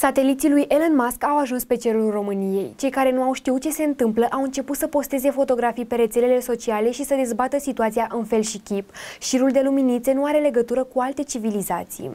Sateliții lui Elon Musk au ajuns pe cerul României. Cei care nu au știut ce se întâmplă au început să posteze fotografii pe rețelele sociale și să dezbată situația în fel și chip. Șirul de luminițe nu are legătură cu alte civilizații.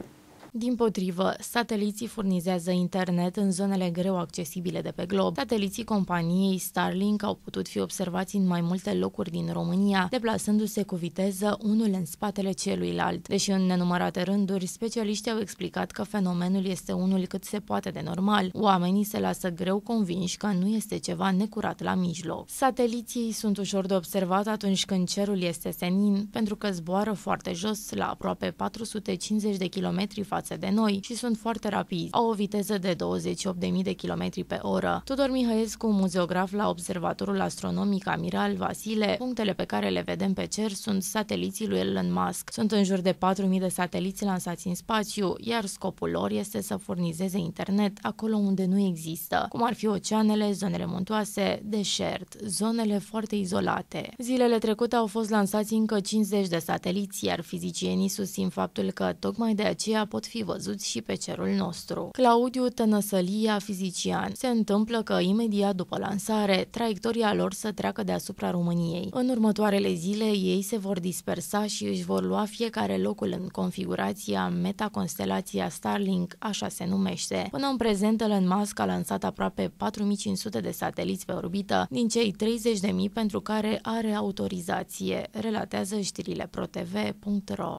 Din potrivă, sateliții furnizează internet în zonele greu accesibile de pe glob. Sateliții companiei Starlink au putut fi observați în mai multe locuri din România, deplasându-se cu viteză unul în spatele celuilalt. Deși în nenumărate rânduri, specialiștii au explicat că fenomenul este unul cât se poate de normal. Oamenii se lasă greu convinși că nu este ceva necurat la mijloc. Sateliții sunt ușor de observat atunci când cerul este senin, pentru că zboară foarte jos, la aproape 450 de kilometri față față de noi și sunt foarte rapizi. Au o viteză de 28.000 de km pe oră. Tudor Mihăiescu, muzeograf la Observatorul Astronomic Amiral Vasile, punctele pe care le vedem pe cer sunt sateliții lui Elon Musk. Sunt în jur de 4.000 de sateliți lansați în spațiu, iar scopul lor este să furnizeze internet acolo unde nu există, cum ar fi oceanele, zonele muntoase, deșert, zonele foarte izolate. Zilele trecute au fost lansați încă 50 de sateliți, iar fizicienii susțin faptul că tocmai de aceea pot fi fi văzuți și pe cerul nostru. Claudiu Tănăsălia, fizician. Se întâmplă că imediat după lansare, traiectoria lor să treacă deasupra României. În următoarele zile, ei se vor dispersa și își vor lua fiecare locul în configurația metaconstelația Starlink, așa se numește. Până în prezent, Elon Musk a lansat aproape 4500 de sateliți pe orbită, din cei 30.000 pentru care are autorizație, relatează știrile protv.ro.